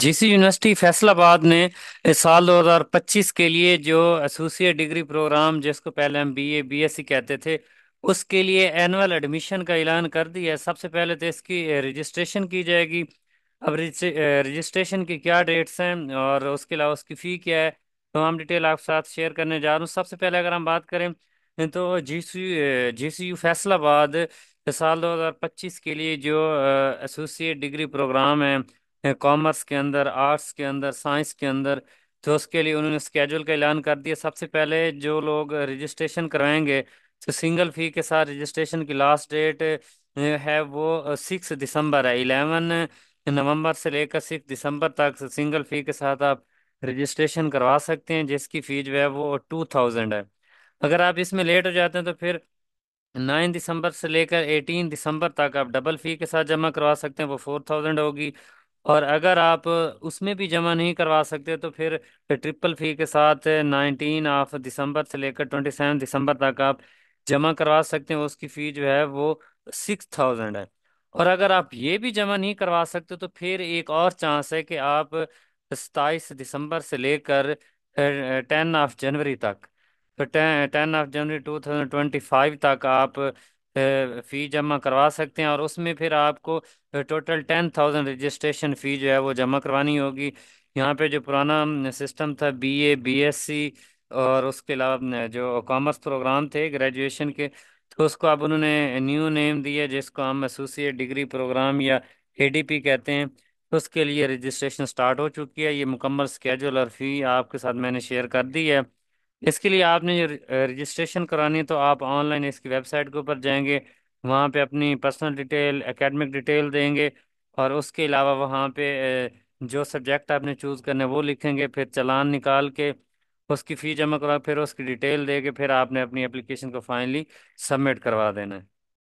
GC university Faisalabad ने इस साल 2025 के लिए जो एसोसिएट डिग्री प्रोग्राम जिसको पहले हम बीए बीएससी कहते थे उसके लिए एनुअल एडमिशन का ऐलान कर दिया है सबसे पहले तो इसकी रजिस्ट्रेशन की जाएगी अब रजिस्ट्रेशन की क्या डेट्स हैं और उसके अलावा उसकी फ़ी क्या है तमाम डिटेल आपके साथ शेयर करने जा रहा हूँ सबसे पहले अगर हम बात करें तो जी सी जी सी यू फैसलाबाद साल 2025 के लिए जो एसोसिएट डिग्री प्रोग्राम है कॉमर्स के अंदर आर्ट्स के अंदर साइंस के अंदर तो उसके लिए उन्होंने स्केड्यूल का ऐलान कर दिया सबसे पहले जो लोग रजिस्ट्रेशन कराएंगे तो सिंगल फी के साथ रजिस्ट्रेशन की लास्ट डेट है वो सिक्स दिसंबर है इलेवन नवंबर से लेकर सिक्स दिसंबर तक सिंगल फ़ी के साथ आप रजिस्ट्रेशन करवा सकते हैं जिसकी फ़ी जो है वो टू थाउजेंड है अगर आप इसमें लेट हो जाते हैं तो फिर नाइन दिसंबर से लेकर एटीन दिसंबर तक आप डबल फ़ी के साथ जमा करवा सकते हैं वो फोर थाउजेंड होगी और अगर आप उसमें भी जमा नहीं करवा सकते तो फिर ट्रिपल फी के साथ नाइनटीन ऑफ दिसंबर से लेकर ट्वेंटी सेवन दिसंबर तक आप जमा करवा सकते हैं उसकी फ़ी जो है वो सिक्स थाउजेंड है और अगर आप ये भी जमा नहीं करवा सकते तो फिर एक और चांस है कि आप सताईस दिसंबर से लेकर टेन ऑफ जनवरी तक तो ten of January two thousand twenty five तक आप फ़ी जमा करवा सकते हैं और उसमें फिर आपको total ten thousand registration fee जो है वो जमा करवानी होगी यहाँ पे जो पुराना सिस्टम था बीए बीएससी और उसके अलावा जो कॉमर्स प्रोग्राम थे ग्रेजुएशन के तो उसको अब उन्होंने न्यू नेम दिया जिसको हम एसोसिएट डिग्री प्रोग्राम या एडीपी कहते हैं तो उसके लिए रजिस्ट्रेशन स्टार्ट हो चुकी है ये मुकम्मल स्केजूल और फ़ी आपके साथ मैंने शेयर कर दी है इसके लिए आपने जो रजिस्ट्रेशन करानी है तो आप ऑनलाइन इसकी वेबसाइट के ऊपर जाएंगे वहाँ पे अपनी पर्सनल डिटेल एकेडमिक डिटेल देंगे और उसके अलावा वहाँ पे जो सब्जेक्ट आपने चूज़ करने वो लिखेंगे फिर चालान निकाल के उसकी फ़ी जमा करा फिर उसकी डिटेल दे के फिर आपने अपनी एप्लीकेशन को फाइनली सबमिट करवा देना है